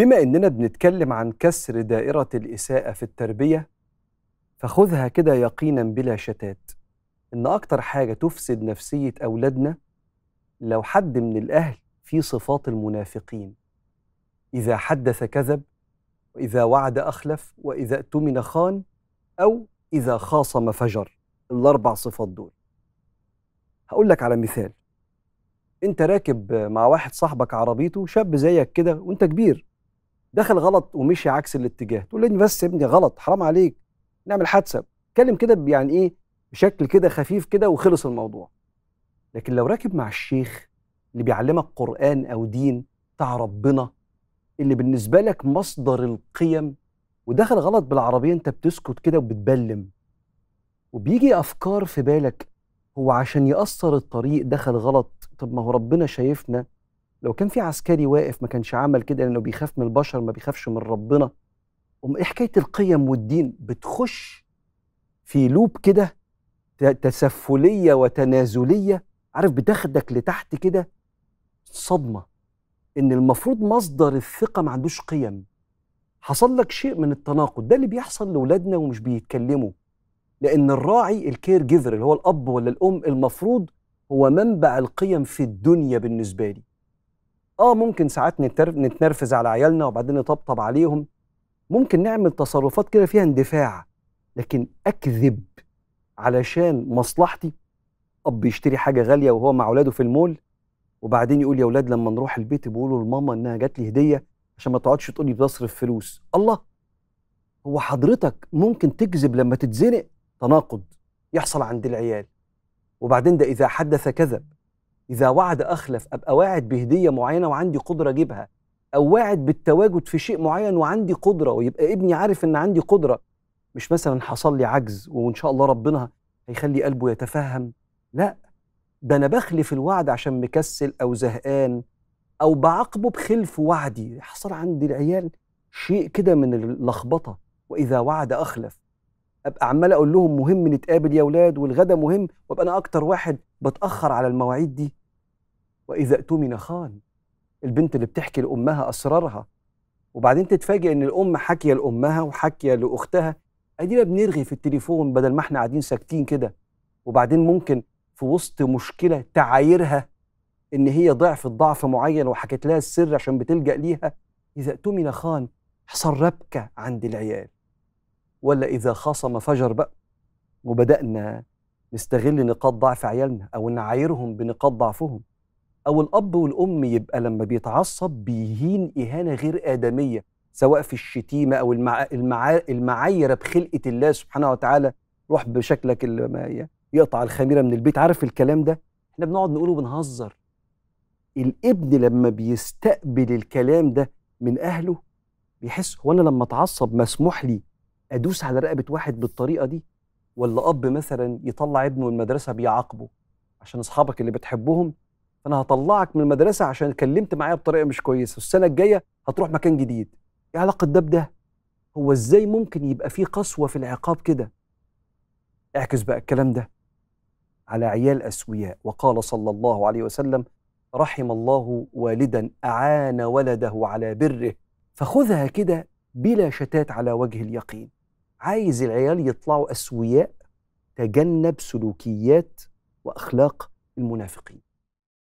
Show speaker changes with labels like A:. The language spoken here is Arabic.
A: بما اننا بنتكلم عن كسر دائره الاساءه في التربيه فخذها كده يقينا بلا شتات ان اكتر حاجه تفسد نفسيه اولادنا لو حد من الاهل في صفات المنافقين اذا حدث كذب واذا وعد اخلف واذا اؤتمن خان او اذا خاصم فجر الاربع صفات دول هقول لك على مثال انت راكب مع واحد صاحبك عربيته شاب زيك كده وانت كبير دخل غلط ومشي عكس الاتجاه تقول لي بس يا ابني غلط حرام عليك نعمل حادثه اتكلم كده يعني ايه بشكل كده خفيف كده وخلص الموضوع لكن لو راكب مع الشيخ اللي بيعلمك قران او دين بتاع ربنا اللي بالنسبه لك مصدر القيم ودخل غلط بالعربيه انت بتسكت كده وبتبلم وبيجي افكار في بالك هو عشان يأثر الطريق دخل غلط طب ما هو ربنا شايفنا لو كان في عسكري واقف ما كانش عمل كده لانه بيخاف من البشر ما بيخافش من ربنا ام ايه حكايه القيم والدين بتخش في لوب كده تسفليه وتنازليه عارف بتاخدك لتحت كده صدمه ان المفروض مصدر الثقه ما عندوش قيم حصل لك شيء من التناقض ده اللي بيحصل لاولادنا ومش بيتكلموا لان الراعي الكير جيفر اللي هو الاب ولا الام المفروض هو منبع القيم في الدنيا بالنسبه لي اه ممكن ساعات نتنرفز على عيالنا وبعدين نطبطب عليهم ممكن نعمل تصرفات كده فيها اندفاع لكن اكذب علشان مصلحتي اب يشتري حاجه غاليه وهو مع اولاده في المول وبعدين يقول يا اولاد لما نروح البيت بيقولوا لماما انها جات لي هديه عشان ما تقعدش تقول لي بصرف فلوس الله هو حضرتك ممكن تكذب لما تتزنق تناقض يحصل عند العيال وبعدين ده اذا حدث كذب إذا وعد أخلف أبقى واعد بهدية معينة وعندي قدرة أجيبها أو واعد بالتواجد في شيء معين وعندي قدرة ويبقى ابني عارف إن عندي قدرة مش مثلا حصل لي عجز وإن شاء الله ربنا هيخلي قلبه يتفهم لا ده أنا بخلف الوعد عشان مكسل أو زهقان أو بعاقبه بخلف وعدي حصل عند العيال شيء كده من اللخبطة وإذا وعد أخلف ابقى عمال اقول لهم مهم نتقابل يا اولاد والغدا مهم وابقى انا اكتر واحد بتاخر على المواعيد دي واذا اؤتمن خان البنت اللي بتحكي لامها اسرارها وبعدين تتفاجئ ان الام حاكيه لامها وحاكيه لاختها ادينا بنرغي في التليفون بدل ما احنا قاعدين ساكتين كده وبعدين ممكن في وسط مشكله تعايرها ان هي ضعفت ضعف معين وحكيت لها السر عشان بتلجا ليها اذا اؤتمن خان حصل ربكه عند العيال ولا اذا خاصم فجر بقى وبدانا نستغل نقاط ضعف عيالنا او نعايرهم بنقاط ضعفهم او الاب والام يبقى لما بيتعصب بيهين اهانه غير ادميه سواء في الشتيمه او المع... المع... المعايره بخلقه الله سبحانه وتعالى روح بشكلك اللي ما يقطع الخميره من البيت عارف الكلام ده احنا بنقعد نقوله بنهزر الابن لما بيستقبل الكلام ده من اهله بيحس هو انا لما اتعصب مسموح لي ادوس على رقبه واحد بالطريقه دي ولا اب مثلا يطلع ابنه المدرسه بيعاقبه عشان اصحابك اللي بتحبهم فانا هطلعك من المدرسه عشان اتكلمت معايا بطريقه مش كويسه السنه الجايه هتروح مكان جديد ايه علاقه ده بده هو ازاي ممكن يبقى في قسوه في العقاب كده اعكس بقى الكلام ده على عيال اسوياء وقال صلى الله عليه وسلم رحم الله والدا اعان ولده على بره فخذها كده بلا شتات على وجه اليقين عايز العيال يطلعوا اسوياء تجنب سلوكيات واخلاق المنافقين